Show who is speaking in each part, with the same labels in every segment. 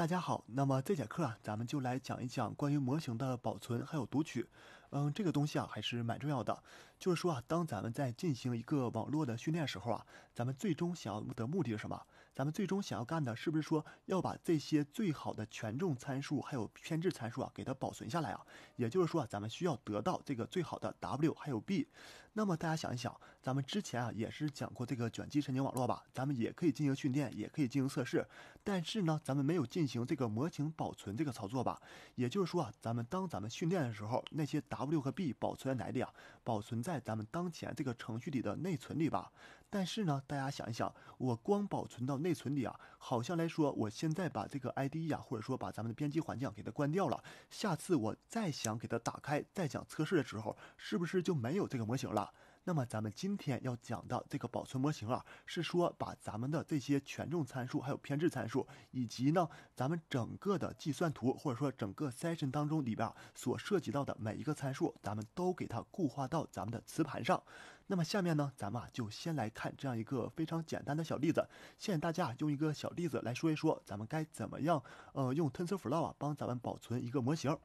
Speaker 1: 大家好，那么这节课啊，咱们就来讲一讲关于模型的保存还有读取。嗯，这个东西啊，还是蛮重要的。就是说啊，当咱们在进行一个网络的训练时候啊，咱们最终想要的目的是什么咱们最终想要干的是不是说要把这些最好的权重参数还有偏置参数啊，给它保存下来啊？也就是说啊，咱们需要得到这个最好的 W 还有 B。那么大家想一想，咱们之前啊也是讲过这个卷积神经网络吧，咱们也可以进行训练，也可以进行测试，但是呢，咱们没有进行这个模型保存这个操作吧？也就是说啊，咱们当咱们训练的时候，那些 W 和 B 保存在哪里啊？保存在咱们当前这个程序里的内存里吧。但是呢，大家想一想，我光保存到内存里啊，好像来说，我现在把这个 ID 呀，或者说把咱们的编辑环境给它关掉了，下次我再想给它打开，再想测试的时候，是不是就没有这个模型了？那么咱们今天要讲的这个保存模型啊，是说把咱们的这些权重参数、还有偏置参数，以及呢咱们整个的计算图或者说整个 session 当中里边所涉及到的每一个参数，咱们都给它固化到咱们的磁盘上。那么下面呢，咱们啊就先来看这样一个非常简单的小例子，现在大家用一个小例子来说一说，咱们该怎么样呃用 TensorFlow 啊帮咱们保存一个模型。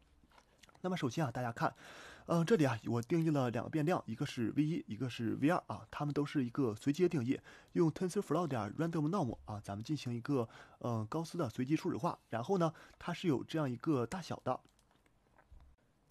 Speaker 1: 那么首先啊，大家看。嗯，这里啊，我定义了两个变量，一个是 v 一，一个是 v 二啊，它们都是一个随机的定义，用 tensorflow 点 random norm 啊，咱们进行一个嗯高斯的随机初始化，然后呢，它是有这样一个大小的。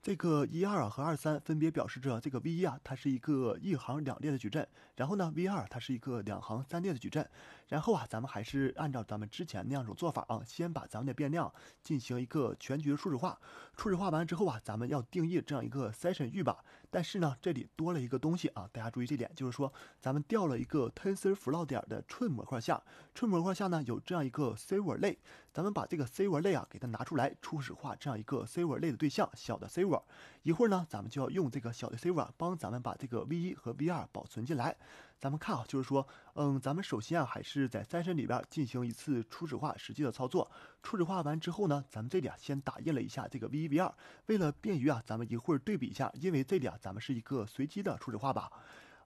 Speaker 1: 这个一二和二三分别表示着这个 v 一啊，它是一个一行两列的矩阵，然后呢 v 二它是一个两行三列的矩阵，然后啊，咱们还是按照咱们之前那样一种做法啊，先把咱们的变量进行一个全局初始化，初始化完之后啊，咱们要定义这样一个筛选域吧。但是呢，这里多了一个东西啊，大家注意这点，就是说咱们调了一个 TensorFlow 点的 Train 模块下，Train 模块下呢有这样一个 s r v e r 类，咱们把这个 s r v e r 类啊给它拿出来，初始化这样一个 s r v e r 类的对象，小的 s r v e r 一会儿呢咱们就要用这个小的 s r v e r 帮咱们把这个 V 一和 V 二保存进来。咱们看啊，就是说，嗯，咱们首先啊还是在三申里边进行一次初始化，实际的操作。初始化完之后呢，咱们这里啊先打印了一下这个 v 一 v 二，为了便于啊咱们一会儿对比一下，因为这里啊咱们是一个随机的初始化吧。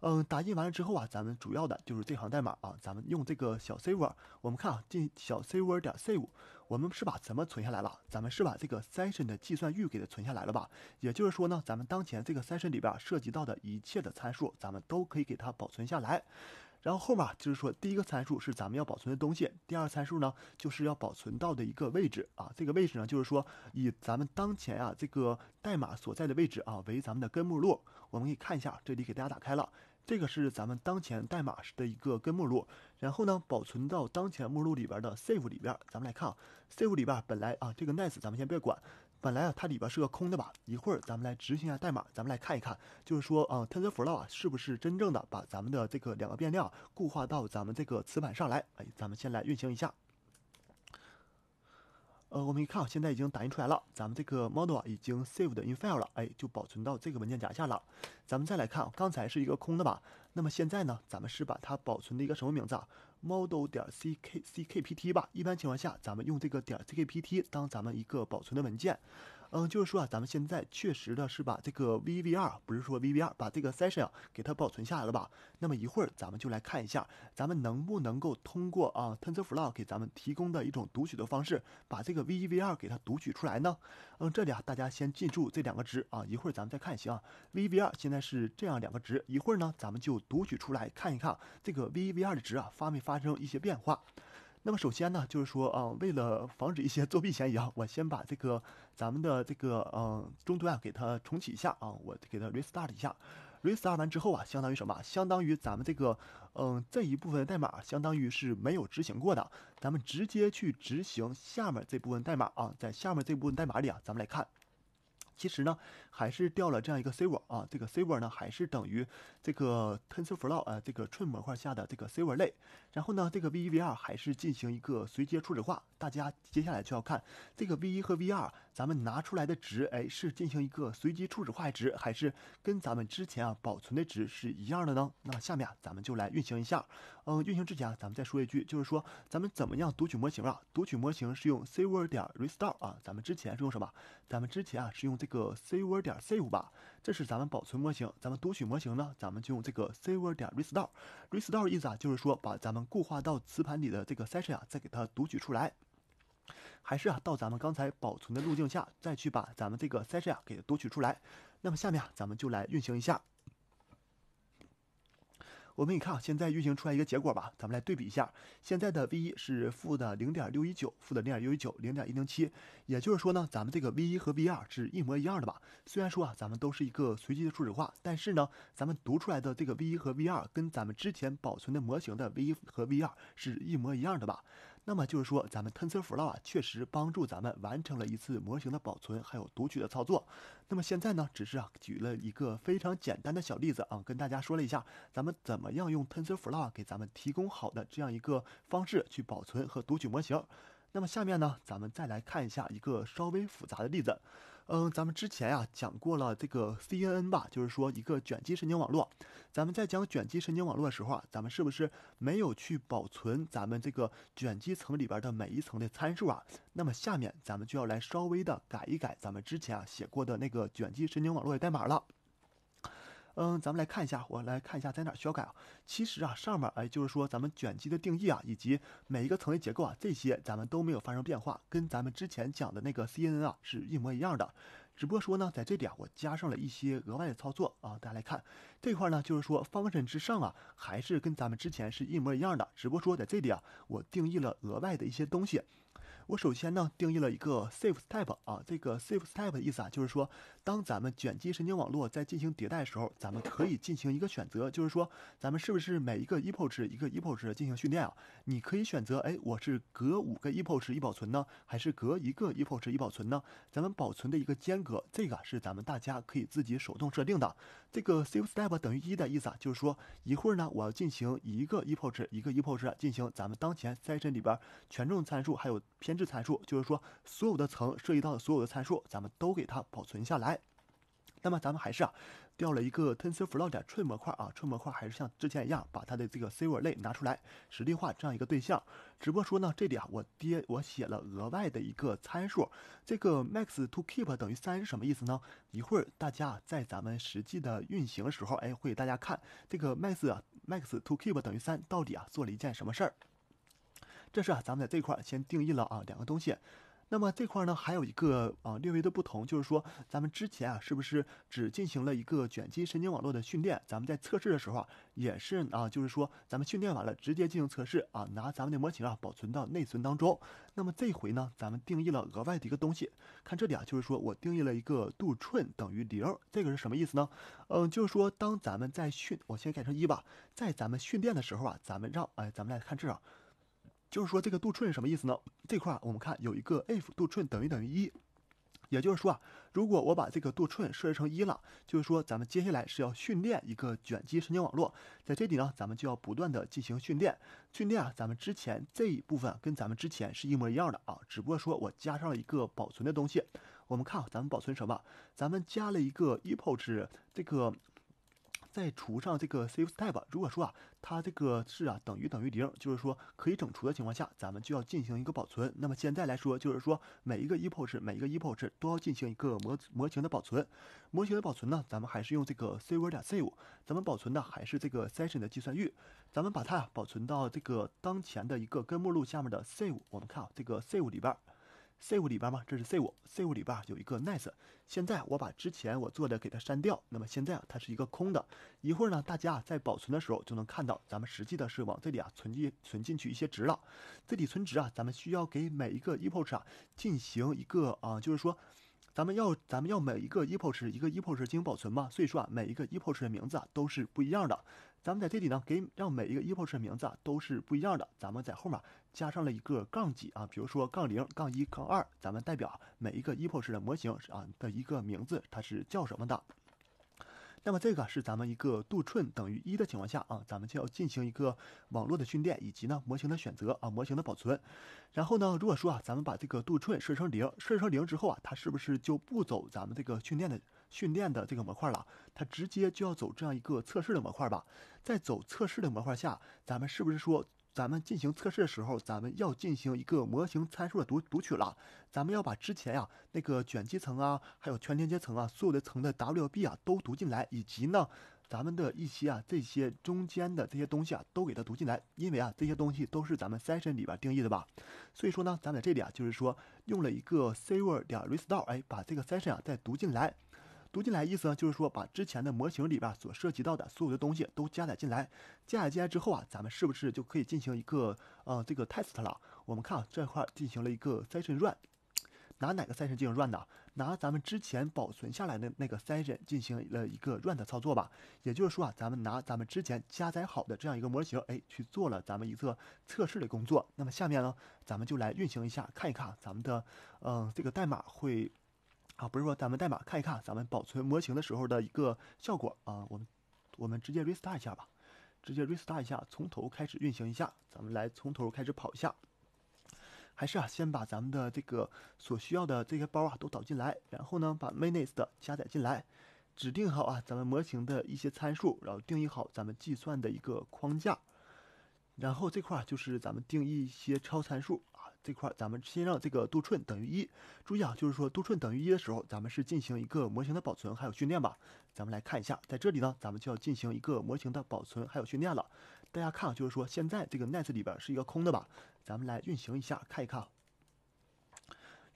Speaker 1: 嗯，打印完了之后啊，咱们主要的就是这行代码啊，咱们用这个小 save，我们看啊，进小 save 点 save，我们是把什么存下来了？咱们是把这个 session 的计算域给它存下来了吧？也就是说呢，咱们当前这个 session 里边涉及到的一切的参数，咱们都可以给它保存下来。然后后面就是说，第一个参数是咱们要保存的东西，第二参数呢，就是要保存到的一个位置啊。这个位置呢，就是说以咱们当前啊这个代码所在的位置啊为咱们的根目录，我们可以看一下，这里给大家打开了。这个是咱们当前代码时的一个根目录，然后呢，保存到当前目录里边的 save 里边，咱们来看，save 里边本来啊，这个 nice 咱们先别管，本来啊，它里边是个空的吧？一会儿咱们来执行一下代码，咱们来看一看，就是说啊，tensorflow 啊是不是真正的把咱们的这个两个变量固化到咱们这个磁盘上来？哎，咱们先来运行一下。呃，我们一看现在已经打印出来了。咱们这个 model 啊，已经 saved in file 了，哎，就保存到这个文件夹下了。咱们再来看，刚才是一个空的吧？那么现在呢，咱们是把它保存的一个什么名字啊？model 点 ck ckpt 吧。一般情况下，咱们用这个点 ckpt 当咱们一个保存的文件。嗯，就是说啊，咱们现在确实的是把这个 V1、V2，不是说 V1、V2，把这个 session 给它保存下来了吧？那么一会儿咱们就来看一下，咱们能不能够通过啊 TensorFlow 给咱们提供的一种读取的方式，把这个 V1、V2 给它读取出来呢？嗯，这里啊，大家先进入这两个值啊，一会儿咱们再看一下啊，V1、V2 现在是这样两个值，一会儿呢，咱们就读取出来看一看这个 V1、V2 的值啊，发没发生一些变化？那么首先呢，就是说啊，为了防止一些 作弊嫌疑啊，我先把这个咱们的这个嗯终端啊给它重启一下啊，我给它 restart 一下，restart 完之后啊，相当于什么？相当于咱们这个嗯这一部分代码相当于是没有执行过的，咱们直接去执行下面这部分代码啊，在下面这部分代码里啊，咱们来看。其实呢，还是调了这样一个 s r v e r 啊，这个 s r v e r 呢，还是等于这个 tensorflow 啊，这个 train 模块下的这个 s r v e r 类。然后呢，这个 v1、v2 还是进行一个随机初始化。大家接下来就要看这个 v1 和 v2，咱们拿出来的值，哎，是进行一个随机初始化值，还是跟咱们之前啊保存的值是一样的呢？那下面啊，咱们就来运行一下。嗯，运行之前啊，咱们再说一句，就是说咱们怎么样读取模型啊？读取模型是用 saver 点 restore 啊。咱们之前是用什么？咱们之前啊是用这个 saver 点 save 吧，这是咱们保存模型。咱们读取模型呢，咱们就用这个 saver 点 restore。restore 意思啊，就是说把咱们固化到磁盘里的这个 session 再给它读取出来，还是啊到咱们刚才保存的路径下再去把咱们这个 session 给读取出来。那么下面啊，咱们就来运行一下。我们你看，现在运行出来一个结果吧，咱们来对比一下。现在的 v 一是负的零点六一九，负的零点六一九，零点一零七。也就是说呢，咱们这个 v 一和 v 二是一模一样的吧？虽然说啊，咱们都是一个随机的初始化，但是呢，咱们读出来的这个 v 一和 v 二跟咱们之前保存的模型的 v 一和 v 二是一模一样的吧？那么就是说，咱们 TensorFlow 啊，确实帮助咱们完成了一次模型的保存还有读取的操作。那么现在呢，只是啊举了一个非常简单的小例子啊，跟大家说了一下，咱们怎么样用 TensorFlow 给咱们提供好的这样一个方式去保存和读取模型。那么下面呢，咱们再来看一下一个稍微复杂的例子。嗯，咱们之前呀讲过了这个 CNN 吧，就是说一个卷积神经网络。咱们在讲卷积神经网络的时候啊，咱们是不是没有去保存咱们这个卷积层里边的每一层的参数啊？那么下面咱们就要来稍微的改一改咱们之前啊写过的那个卷积神经网络的代码了。嗯，咱们来看一下，我来看一下在哪儿修改啊？其实啊，上面哎，就是说咱们卷积的定义啊，以及每一个层级结构啊，这些咱们都没有发生变化，跟咱们之前讲的那个 CNN 啊是一模一样的。只不过说呢，在这里啊，我加上了一些额外的操作啊，大家来看这块呢，就是说方阵之上啊，还是跟咱们之前是一模一样的，只不过说在这里啊，我定义了额外的一些东西。我首先呢定义了一个 save step 啊，这个 save step 的意思啊，就是说，当咱们卷积神经网络在进行迭代的时候，咱们可以进行一个选择，就是说，咱们是不是每一个 epoch 一个 epoch 进行训练啊？你可以选择，哎，我是隔五个 epoch 一保存呢，还是隔一个 epoch 一保存呢？咱们保存的一个间隔，这个是咱们大家可以自己手动设定的。这个 save step 等于一的意思啊，就是说，一会儿呢，我要进行一个 epoch 一个 epoch 进行咱们当前 session 里边权重参数还有偏。参数就是说，所有的层涉及到的所有的参数，咱们都给它保存下来。那么咱们还是啊，调了一个 TensorFlow train 模块啊，t r i n 模块还是像之前一样，把它的这个 s r v e r 类拿出来，实例化这样一个对象。只不过说呢，这里啊，我爹我写了额外的一个参数，这个 max to keep 等于三是什么意思呢？一会儿大家在咱们实际的运行的时候，哎，会给大家看这个 max max to keep 等于三到底啊做了一件什么事儿。这是啊，咱们在这块儿先定义了啊两个东西。那么这块呢，还有一个啊略微的不同，就是说咱们之前啊是不是只进行了一个卷积神经网络的训练？咱们在测试的时候啊也是啊，就是说咱们训练完了直接进行测试啊，拿咱们的模型啊保存到内存当中。那么这回呢，咱们定义了额外的一个东西。看这里啊，就是说我定义了一个度寸等于零，这个是什么意思呢？嗯，就是说当咱们在训，我先改成一吧，在咱们训练的时候啊，咱们让哎，咱们来看这啊。就是说这个度衬什么意思呢？这块儿我们看有一个 if 度衬等于等于一，也就是说啊，如果我把这个度衬设置成一了，就是说咱们接下来是要训练一个卷积神经网络，在这里呢，咱们就要不断的进行训练。训练啊，咱们之前这一部分跟咱们之前是一模一样的啊，只不过说我加上了一个保存的东西。我们看，咱们保存什么？咱们加了一个 epoch 这个。再除上这个 save t e p 如果说啊，它这个是啊等于等于零，就是说可以整除的情况下，咱们就要进行一个保存。那么现在来说，就是说每一个 epoch，每一个 epoch 都要进行一个模模型的保存。模型的保存呢，咱们还是用这个 saver 点 save，咱们保存的还是这个 session 的计算域。咱们把它保存到这个当前的一个根目录下面的 save。我们看啊，这个 save 里边。C 五里边嘛，这是 C 五，C 五里边有一个 Nice。现在我把之前我做的给它删掉，那么现在啊，它是一个空的。一会儿呢，大家在保存的时候就能看到，咱们实际的是往这里啊存进存进去一些值了。这里存值啊，咱们需要给每一个 Epoch 啊进行一个啊，就是说，咱们要咱们要每一个 Epoch 一个 Epoch 进行保存嘛，所以说啊，每一个 Epoch 的名字啊都是不一样的。咱们在这里呢，给让每一个 epoch 的名字啊都是不一样的，咱们在后面加上了一个杠几啊，比如说杠零、杠一、杠二，咱们代表每一个 epoch 的模型啊的一个名字，它是叫什么的。那么这个是咱们一个度寸等于一的情况下啊，咱们就要进行一个网络的训练，以及呢模型的选择啊，模型的保存。然后呢，如果说啊，咱们把这个度寸设成零，设成零之后啊，它是不是就不走咱们这个训练的？训练的这个模块了，它直接就要走这样一个测试的模块吧。在走测试的模块下，咱们是不是说，咱们进行测试的时候，咱们要进行一个模型参数的读读取了？咱们要把之前呀那个卷积层啊，还有全连接层啊，所有的层的 W、B 啊都读进来，以及呢，咱们的一些啊这些中间的这些东西啊都给它读进来，因为啊这些东西都是咱们 session 里边定义的吧。所以说呢，咱们这里啊就是说用了一个 s r v e r 点 restore，哎，把这个 session 啊再读进来。读进来意思呢，就是说把之前的模型里边所涉及到的所有的东西都加载进来。加载进来之后啊，咱们是不是就可以进行一个呃这个 test 了？我们看啊，这块进行了一个 session run，拿哪个 session 进行 run 呢？拿咱们之前保存下来的那个 session 进行了一个 run 的操作吧。也就是说啊，咱们拿咱们之前加载好的这样一个模型，哎，去做了咱们一个测试的工作。那么下面呢，咱们就来运行一下，看一看咱们的嗯这个代码会。啊，不是说咱们代码看一看，咱们保存模型的时候的一个效果啊。我们，我们直接 restart 一下吧，直接 restart 一下，从头开始运行一下。咱们来从头开始跑一下。还是啊，先把咱们的这个所需要的这些包啊都导进来，然后呢把 minis 的加载进来，指定好啊咱们模型的一些参数，然后定义好咱们计算的一个框架，然后这块就是咱们定义一些超参数。这块咱们先让这个度寸等于一，注意啊，就是说度寸等于一的时候，咱们是进行一个模型的保存还有训练吧。咱们来看一下，在这里呢，咱们就要进行一个模型的保存还有训练了。大家看啊，就是说现在这个 n e t 里边是一个空的吧？咱们来运行一下看一看。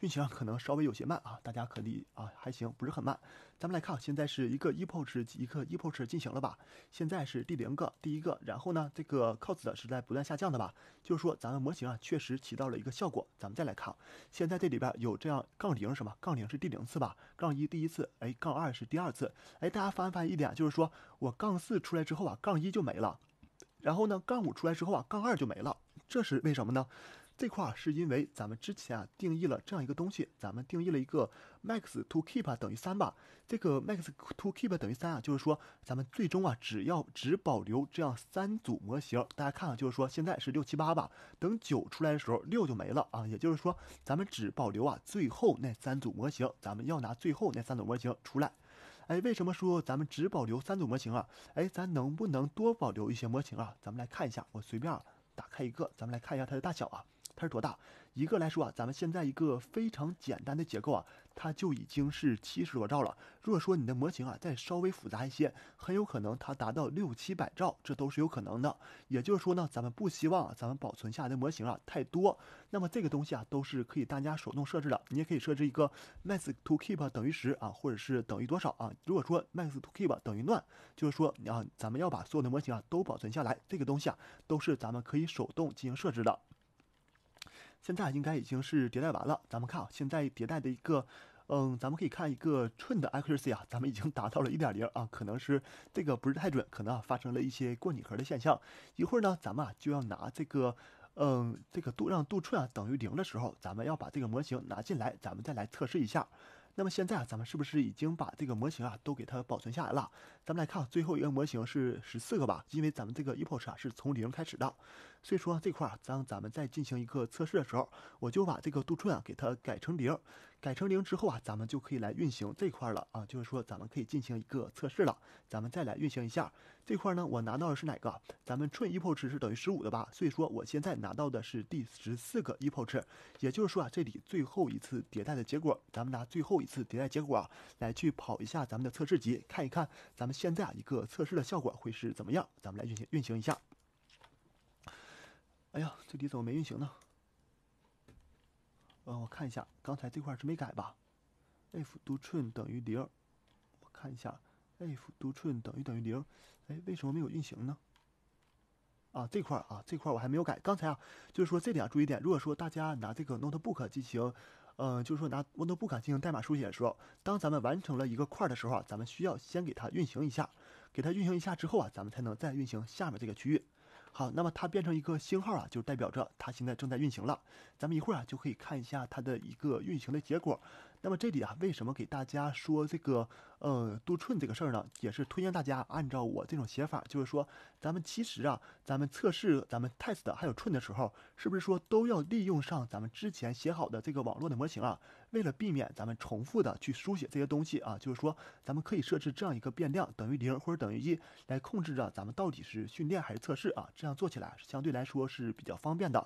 Speaker 1: 运行可能稍微有些慢啊，大家可以啊还行，不是很慢。咱们来看，现在是一个 epoch 一个 epoch 进行了吧？现在是第零个，第一个。然后呢，这个 cost 的是在不断下降的吧？就是说，咱们模型啊确实起到了一个效果。咱们再来看，现在这里边有这样杠零什么？杠零是第零次吧？杠一第一次，哎，杠二是第二次，哎，大家发发现一点，就是说我杠四出来之后啊，杠一就没了。然后呢，杠五出来之后啊，杠二就没了。这是为什么呢？这块儿是因为咱们之前啊定义了这样一个东西，咱们定义了一个 max to keep 等于三吧。这个 max to keep 等于三啊，就是说咱们最终啊只要只保留这样三组模型。大家看啊，就是说现在是六七八吧，等九出来的时候六就没了啊。也就是说，咱们只保留啊最后那三组模型，咱们要拿最后那三组模型出来。哎，为什么说咱们只保留三组模型啊？哎，咱能不能多保留一些模型啊？咱们来看一下，我随便打开一个，咱们来看一下它的大小啊。是多大？一个来说啊，咱们现在一个非常简单的结构啊，它就已经是七十多兆了。如果说你的模型啊再稍微复杂一些，很有可能它达到六七百兆，这都是有可能的。也就是说呢，咱们不希望咱们保存下来的模型啊太多。那么这个东西啊都是可以大家手动设置的，你也可以设置一个 max to keep 等于十啊，或者是等于多少啊？如果说 max to keep 等于 none，就是说啊咱们要把所有的模型啊都保存下来，这个东西啊都是咱们可以手动进行设置的。现在应该已经是迭代完了，咱们看啊，现在迭代的一个，嗯，咱们可以看一个寸的 accuracy 啊，咱们已经达到了一点零啊，可能是这个不是太准，可能啊发生了一些过拟合的现象。一会儿呢，咱们啊就要拿这个，嗯，这个度让度寸啊等于零的时候，咱们要把这个模型拿进来，咱们再来测试一下。那么现在啊，咱们是不是已经把这个模型啊都给它保存下来了？咱们来看最后一个模型是十四个吧，因为咱们这个 epochs 啊是从零开始的，所以说这块儿当咱们在进行一个测试的时候，我就把这个杜数啊给它改成零。改成零之后啊，咱们就可以来运行这块了啊，就是说咱们可以进行一个测试了。咱们再来运行一下这块呢，我拿到的是哪个？咱们寸 e p o c h 是等于十五的吧？所以说我现在拿到的是第十四个 e p o c h 也就是说啊，这里最后一次迭代的结果，咱们拿最后一次迭代结果来去跑一下咱们的测试集，看一看咱们现在啊一个测试的效果会是怎么样？咱们来运行运行一下。哎呀，这里怎么没运行呢？呃，我看一下，刚才这块是没改吧？if i 寸等于零，我看一下，if i 寸等于等于零，哎，为什么没有运行呢？啊，这块啊，这块我还没有改。刚才啊，就是说这里啊，注意一点，如果说大家拿这个 notebook 进行，呃，就是说拿 notebook 进行代码书写的时候，当咱们完成了一个块的时候啊，咱们需要先给它运行一下，给它运行一下之后啊，咱们才能再运行下面这个区域。好，那么它变成一个星号啊，就代表着它现在正在运行了。咱们一会儿啊就可以看一下它的一个运行的结果。那么这里啊，为什么给大家说这个呃度寸这个事儿呢？也是推荐大家按照我这种写法，就是说咱们其实啊，咱们测试、咱们 test 还有寸的时候，是不是说都要利用上咱们之前写好的这个网络的模型啊？为了避免咱们重复的去书写这些东西啊，就是说咱们可以设置这样一个变量等于零或者等于一来控制着咱们到底是训练还是测试啊，这样做起来相对来说是比较方便的。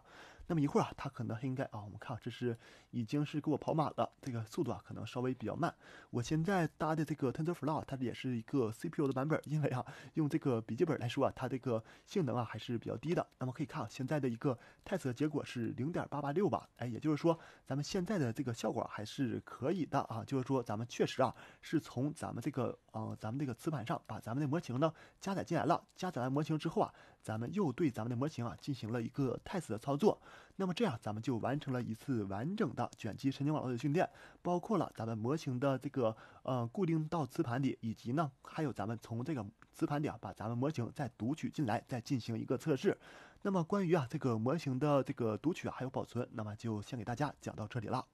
Speaker 1: 那么一会儿啊，它可能应该啊，我们看这是。已经是给我跑满了，这个速度啊可能稍微比较慢。我现在搭的这个 Tensor Flow 它也是一个 CPU 的版本，因为啊用这个笔记本来说啊，它这个性能啊还是比较低的。那么可以看现在的一个 test 结果是零点八八六吧，哎，也就是说咱们现在的这个效果还是可以的啊，就是说咱们确实啊是从咱们这个啊咱们这个磁盘上把咱们的模型呢加载进来了，加载完模型之后啊，咱们又对咱们的模型啊进行了一个 test 的操作。那么这样，咱们就完成了一次完整的卷积神经网络的训练，包括了咱们模型的这个呃固定到磁盘里，以及呢，还有咱们从这个磁盘里啊把咱们模型再读取进来，再进行一个测试。那么关于啊这个模型的这个读取还有保存，那么就先给大家讲到这里了。